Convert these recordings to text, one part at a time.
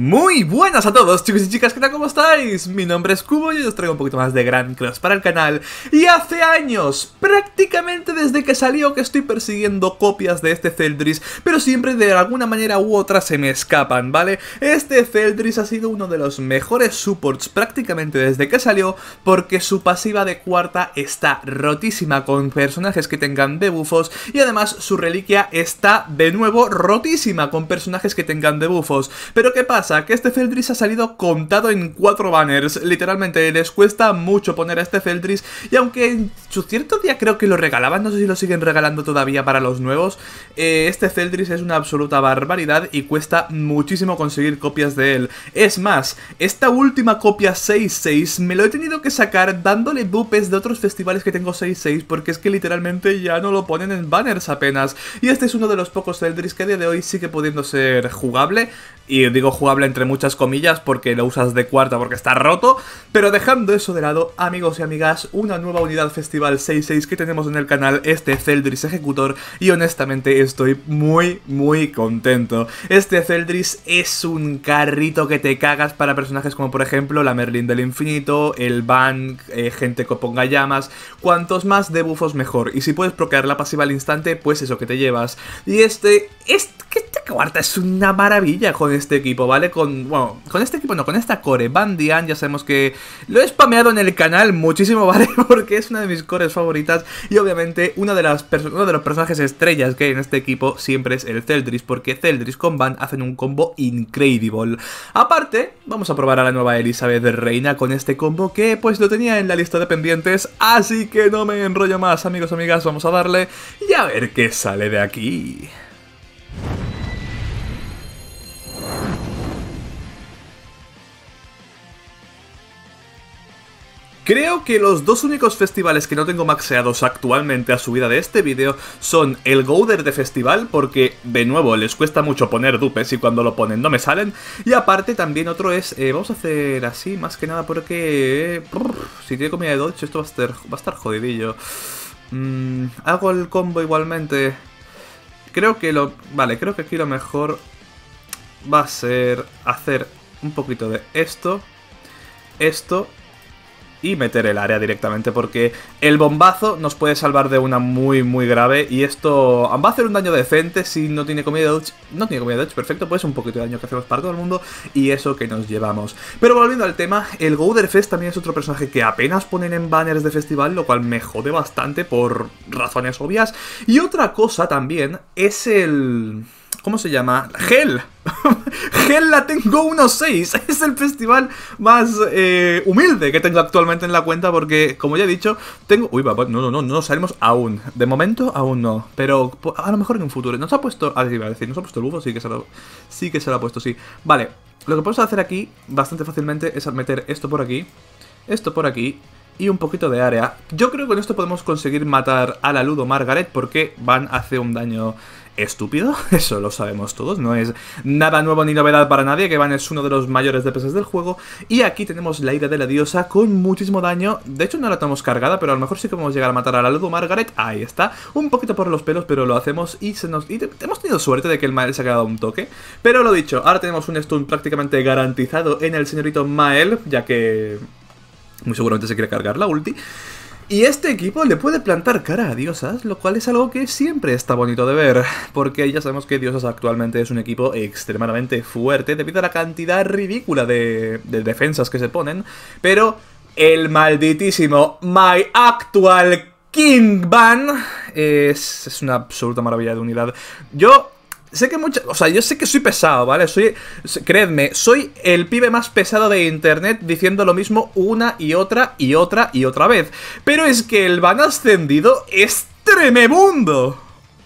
Muy buenas a todos chicos y chicas, ¿qué tal? ¿Cómo estáis? Mi nombre es Cubo y os traigo un poquito más de Grand Cross para el canal Y hace años, prácticamente desde que salió que estoy persiguiendo copias de este Celdris Pero siempre de alguna manera u otra se me escapan, ¿vale? Este Celdris ha sido uno de los mejores supports prácticamente desde que salió Porque su pasiva de cuarta está rotísima con personajes que tengan debufos Y además su reliquia está de nuevo rotísima con personajes que tengan debufos Pero ¿qué pasa? Que este Feldris ha salido contado en cuatro banners. Literalmente, les cuesta mucho poner a este Feldris. Y aunque en su cierto día creo que lo regalaban, no sé si lo siguen regalando todavía para los nuevos, eh, este Feldris es una absoluta barbaridad y cuesta muchísimo conseguir copias de él. Es más, esta última copia 6-6 me lo he tenido que sacar dándole dupes de otros festivales que tengo 6-6 porque es que literalmente ya no lo ponen en banners apenas. Y este es uno de los pocos Feldris que a día de hoy sigue pudiendo ser jugable y digo jugable entre muchas comillas porque lo usas de cuarta porque está roto, pero dejando eso de lado, amigos y amigas, una nueva unidad Festival 66 que tenemos en el canal, este Celdris Ejecutor, y honestamente estoy muy, muy contento. Este Celdris es un carrito que te cagas para personajes como por ejemplo la Merlin del Infinito, el Van, eh, gente que ponga llamas, cuantos más debufos mejor, y si puedes procrear la pasiva al instante, pues eso que te llevas. Y este esta cuarta es una maravilla con este equipo, ¿vale? Con, bueno, con este equipo no, con esta core, Bandian, ya sabemos que lo he spameado en el canal muchísimo, ¿vale? Porque es una de mis cores favoritas y obviamente una de las uno de los personajes estrellas que hay en este equipo siempre es el Celdris, porque Celdris con Van hacen un combo increíble. Aparte, vamos a probar a la nueva Elizabeth Reina con este combo que pues lo tenía en la lista de pendientes, así que no me enrollo más, amigos, amigas, vamos a darle y a ver qué sale de aquí. Creo que los dos únicos festivales que no tengo maxeados actualmente a subida de este vídeo son el Gouder de festival, porque de nuevo les cuesta mucho poner dupes y cuando lo ponen no me salen, y aparte también otro es, eh, vamos a hacer así más que nada porque si tiene comida de Dodge, esto va a estar, va a estar jodidillo. Mm, hago el combo igualmente. Creo que lo... Vale, creo que aquí lo mejor va a ser hacer un poquito de esto, esto y meter el área directamente porque el bombazo nos puede salvar de una muy muy grave y esto va a hacer un daño decente si no tiene comida de dodge, no tiene comida de dodge, perfecto, pues un poquito de daño que hacemos para todo el mundo y eso que nos llevamos. Pero volviendo al tema, el Gouderfest también es otro personaje que apenas ponen en banners de festival, lo cual me jode bastante por razones obvias. Y otra cosa también es el... ¿Cómo se llama? Gel. Gel la tengo 1.6. Es el festival más eh, humilde que tengo actualmente en la cuenta porque, como ya he dicho, tengo... Uy, papá, no, no, no, no salimos aún. De momento aún no. Pero a lo mejor en un futuro. Nos ha puesto... Ah, iba a decir, nos ha puesto el bufo, sí que se lo, sí que se lo ha puesto, sí. Vale, lo que podemos hacer aquí bastante fácilmente es meter esto por aquí, esto por aquí y un poquito de área. Yo creo que con esto podemos conseguir matar a la Ludo Margaret porque van a hacer un daño estúpido, eso lo sabemos todos, no es nada nuevo ni novedad para nadie, que Van es uno de los mayores DPS del juego, y aquí tenemos la ira de la diosa con muchísimo daño, de hecho no la tenemos cargada, pero a lo mejor sí podemos llegar a matar a la Ludo Margaret, ahí está, un poquito por los pelos, pero lo hacemos y se nos... Y hemos tenido suerte de que el Mael se ha quedado un toque, pero lo dicho, ahora tenemos un stun prácticamente garantizado en el señorito Mael, ya que muy seguramente se quiere cargar la ulti y este equipo le puede plantar cara a Diosas, lo cual es algo que siempre está bonito de ver, porque ya sabemos que Diosas actualmente es un equipo extremadamente fuerte debido a la cantidad ridícula de, defensas que se ponen, pero el malditísimo My Actual King Ban es una absoluta maravilla de unidad. Yo Sé que mucha, O sea, yo sé que soy pesado, ¿vale? Soy. Creedme, soy el pibe más pesado de internet diciendo lo mismo una y otra y otra y otra vez. Pero es que el van ascendido es tremebundo.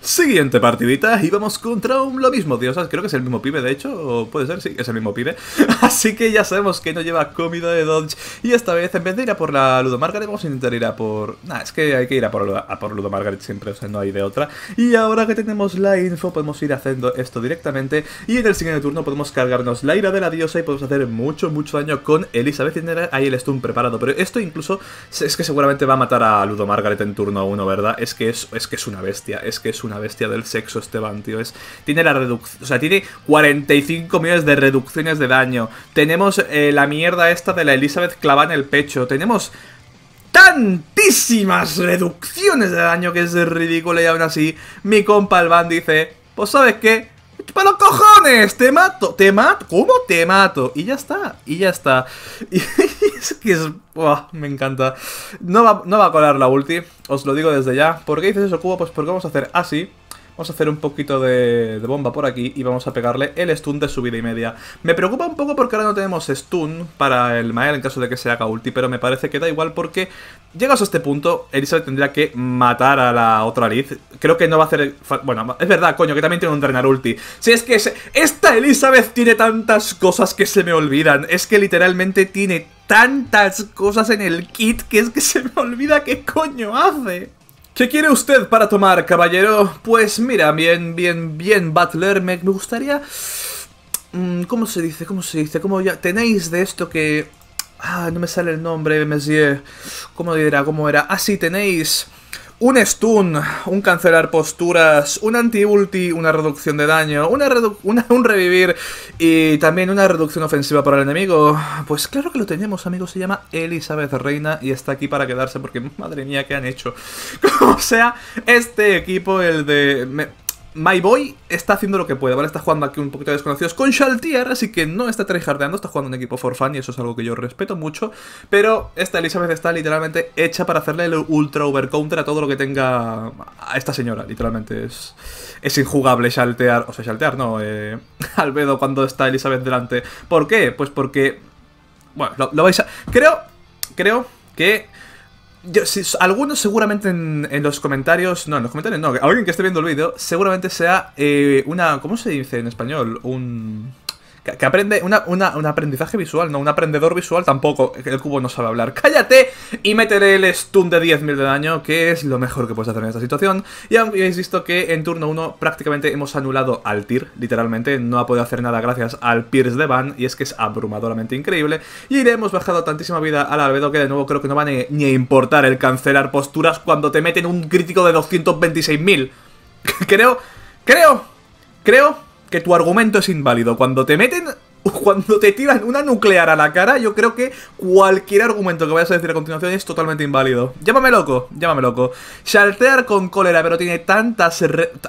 Siguiente partidita, y vamos contra un lo mismo, diosas creo que es el mismo pibe, de hecho, o puede ser, sí, es el mismo pibe. Así que ya sabemos que no lleva comida de Dodge. Y esta vez, en vez de ir a por la Ludo Margaret, vamos a intentar ir a por. Nah, es que hay que ir a por, a Ludo Margaret siempre, o sea, no hay de otra. Y ahora que tenemos la info, podemos ir haciendo esto directamente. Y en el siguiente turno podemos cargarnos la ira de la diosa y podemos hacer mucho, mucho daño con Elizabeth tiene Ahí el stun preparado. Pero esto incluso es que seguramente va a matar a Ludo Margaret en turno 1, ¿verdad? Es que es, es que es una bestia, es que es una bestia del sexo Esteban, tío. Es, tiene la reducción. O sea, tiene 45 millones de reducciones de daño. Tenemos eh, la mierda esta de la Elizabeth clavada en el pecho. Tenemos tantísimas reducciones de daño que es ridículo y aún así mi compa el Van dice, pues sabes qué, ¡Para cojones! ¡Te mato! ¡Te mato! ¿Cómo te mato? Y ya está, y ya está. es que es. me encanta. No va, no va a colar la ulti, os lo digo desde ya. ¿Por qué dices eso, Cubo? Pues porque vamos a hacer así. Vamos a hacer un poquito de, bomba por aquí y vamos a pegarle el stun de subida y media. Me preocupa un poco porque ahora no tenemos stun para el Mael en caso de que se haga ulti, pero me parece que da igual porque llegas a este punto, Elizabeth tendría que matar a la otra Liz. Creo que no va a hacer... Bueno, es verdad, coño, que también tiene un drenar ulti. Si es que esta Elizabeth tiene tantas cosas que se me olvidan. Es que literalmente tiene tantas cosas en el kit que es que se me olvida qué coño hace. ¿Qué quiere usted para tomar, caballero? Pues mira, bien, bien, bien, Butler, me gustaría... Mm, ¿Cómo se dice? ¿Cómo se dice? ¿Cómo ya? ¿Tenéis de esto que...? Ah, no me sale el nombre, monsieur. ¿Cómo dirá? ¿Cómo era? Ah, sí, tenéis... Un stun, un cancelar posturas, un anti-ulti, una reducción de daño, una, un revivir y también una reducción ofensiva para el enemigo. Pues claro que lo tenemos, amigos. Se llama Elizabeth Reina y está aquí para quedarse porque madre mía, ¿qué han hecho? O sea, este equipo, el de... My Boy está haciendo lo que puede, ¿vale? Está jugando aquí un poquito de desconocidos con Shaltier, así que no está tryhardeando, está jugando en equipo for fun y eso es algo que yo respeto mucho. Pero esta Elizabeth está literalmente hecha para hacerle el ultra over counter a todo lo que tenga a esta señora, literalmente. Es, es injugable Shaltear, o sea, Shaltear no, eh, Albedo cuando está Elizabeth delante. ¿Por qué? Pues porque... Bueno, lo, lo vais a... Creo, creo que si, algunos seguramente en, los comentarios, no, en los comentarios no, alguien que esté viendo el vídeo seguramente sea eh, una, ¿cómo se dice en español? Un... Que, aprende un aprendizaje visual, no, un aprendedor visual tampoco. El cubo no sabe hablar. ¡Cállate! Y métele el stun de 10.000 de daño, que es lo mejor que puedes hacer en esta situación. Y habéis visto que en turno 1 prácticamente hemos anulado al tir, literalmente. No ha podido hacer nada gracias al Pierce de Van, y es que es abrumadoramente increíble. Y le hemos bajado tantísima vida al albedo que de nuevo creo que no va ni, ni a importar el cancelar posturas cuando te meten un crítico de 226.000. creo, creo, creo que tu argumento es inválido. Cuando te meten cuando te tiran una nuclear a la cara, yo creo que cualquier argumento que vayas a decir a continuación es totalmente inválido. Llámame loco, llámame loco. Shaltear con cólera, pero tiene tantas...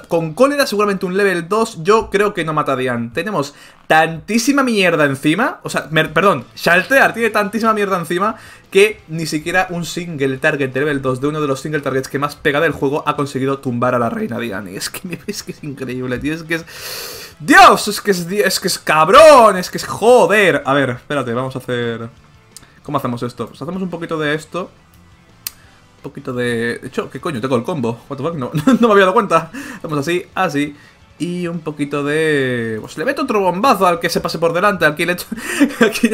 Con cólera seguramente un level 2 yo creo que no mata a Dian. Tenemos tantísima mierda encima. O sea, perdón, Shaltear tiene tantísima mierda encima que ni siquiera un single target de level 2 de uno de los single targets que más pega del juego ha conseguido tumbar a la reina Diane. Es que, es que es increíble, tío, es que es... ¡Dios! Es que es, es que es cabrón, es que es joder. A ver, espérate, vamos a hacer... ¿Cómo hacemos esto? Pues hacemos un poquito de esto Un poquito de... De hecho, ¿qué coño? Tengo el combo. What the fuck? No, no me había dado cuenta. Hacemos así, así y un poquito de... Pues le meto otro bombazo al que se pase por delante, al que le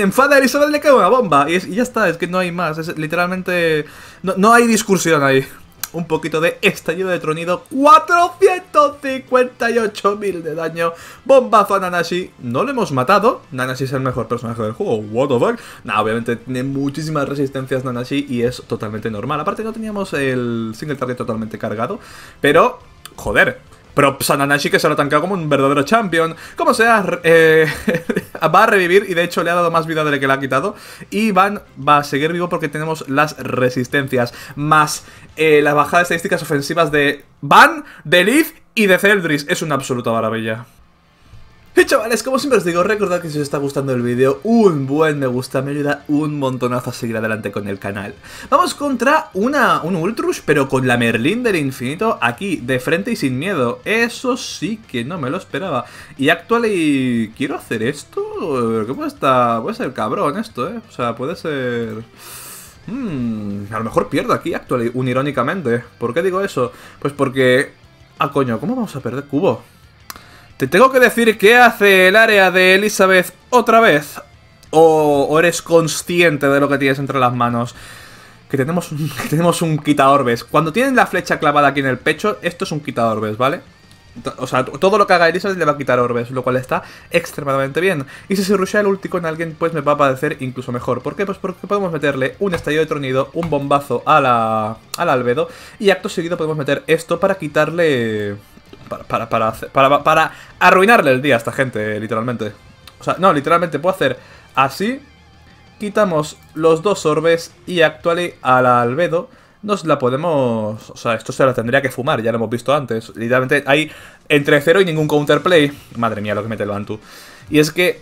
enfada a Elizabeth le cae una bomba. Y, ya está, es que no hay más, es literalmente... No, hay discusión ahí. Un poquito de estallido de tronido, 458.000 de daño, bombazo a Nanashi, no lo hemos matado, Nanashi es el mejor personaje del juego, what the fuck, nah, obviamente tiene muchísimas resistencias Nanashi y es totalmente normal, aparte no teníamos el single target totalmente cargado, pero, joder, pero Sananashi que se lo ha como un verdadero champion. Como sea, eh, va a revivir y de hecho le ha dado más vida de la que le ha quitado. Y Van va a seguir vivo porque tenemos las resistencias. Más la eh, las bajadas estadísticas ofensivas de Van, de Leaf y de Celdris. Es una absoluta maravilla. Y chavales, como siempre os digo, recordad que si os está gustando el vídeo, un buen me gusta me ayuda un montonazo a seguir adelante con el canal. Vamos contra una, un Ultrush, pero con la Merlin del infinito aquí, de frente y sin miedo. Eso sí que no me lo esperaba. Y actual y... ¿quiero hacer esto? ¿Qué puede estar? Puede ser cabrón esto, ¿eh? O sea, puede ser... Hmm, a lo mejor pierdo aquí, y unirónicamente. ¿Por qué digo eso? Pues porque... Ah, coño, ¿cómo vamos a perder cubo? tengo que decir que hace el área de Elizabeth otra vez. O, eres consciente de lo que tienes entre las manos. Que tenemos, tenemos un quitaorbes. Cuando tienen la flecha clavada aquí en el pecho, esto es un quitaorbes, ¿vale? O sea, todo lo que haga Elizabeth le va a quitar orbes, lo cual está extremadamente bien. Y si se rushea el último en alguien, pues me va a parecer incluso mejor. ¿Por qué? Pues porque podemos meterle un estallido de tronido, un bombazo a la, al albedo, y acto seguido podemos meter esto para quitarle para, para, arruinarle el día a esta gente, literalmente. O sea, no, literalmente puedo hacer así. Quitamos los dos orbes y actuale al albedo nos la podemos... O sea, esto se la tendría que fumar, ya lo hemos visto antes. Literalmente hay entre cero y ningún counterplay. Madre mía, lo que mete el antu Y es que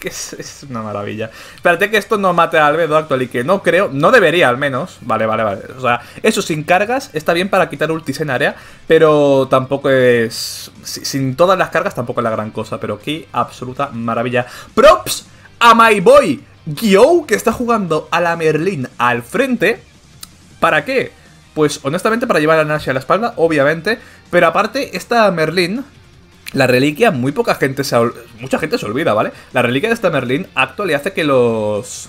que es, una maravilla. Espérate que esto no mate a Albedo actual y que no creo, no debería al menos. Vale, vale, vale. O sea, eso sin cargas está bien para quitar ultis en área, pero tampoco es... Sin todas las cargas tampoco es la gran cosa, pero aquí, absoluta maravilla. Props a My Boy, Gyo, que está jugando a la Merlin al frente. ¿Para qué? Pues honestamente para llevar a Nash a la espalda, obviamente. Pero aparte, esta Merlin la reliquia, muy poca gente se... Mucha gente se olvida, ¿vale? La reliquia de esta Merlin actual y hace que los...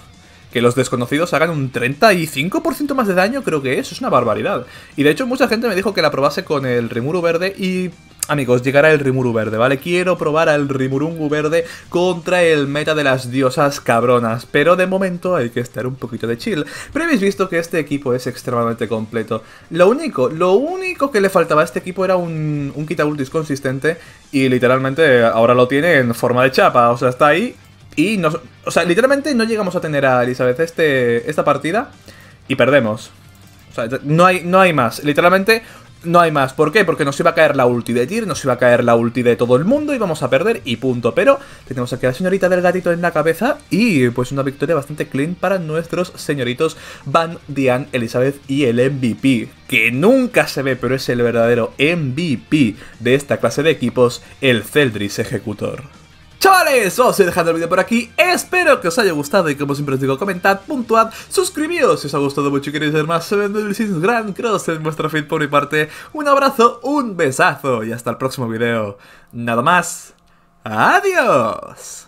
Que los desconocidos hagan un 35% más de daño, creo que eso es una barbaridad. Y de hecho mucha gente me dijo que la probase con el Rimuru verde y amigos, llegará el Rimuru verde, ¿vale? Quiero probar al Rimurungu verde contra el meta de las diosas cabronas, pero de momento hay que estar un poquito de chill. Pero habéis visto que este equipo es extremadamente completo. Lo único, lo único que le faltaba a este equipo era un, un ultis consistente y literalmente ahora lo tiene en forma de chapa, o sea, está ahí y nos, o sea, literalmente no llegamos a tener a Elizabeth este, esta partida y perdemos. O sea, no hay, no hay más. Literalmente, no hay más. ¿Por qué? Porque nos iba a caer la ulti de Jir, nos iba a caer la ulti de todo el mundo y vamos a perder y punto. Pero tenemos aquí a la señorita del gatito en la cabeza y pues una victoria bastante clean para nuestros señoritos Van, Dian, Elizabeth y el MVP. Que nunca se ve, pero es el verdadero MVP de esta clase de equipos, el Celdris Ejecutor. Chavales, os he dejado el vídeo por aquí Espero que os haya gustado y como siempre os digo Comentad, puntuad, suscribíos Si os ha gustado mucho y queréis ver más sobre el gran Cross en vuestro feed por mi parte Un abrazo, un besazo y hasta el próximo vídeo Nada más, adiós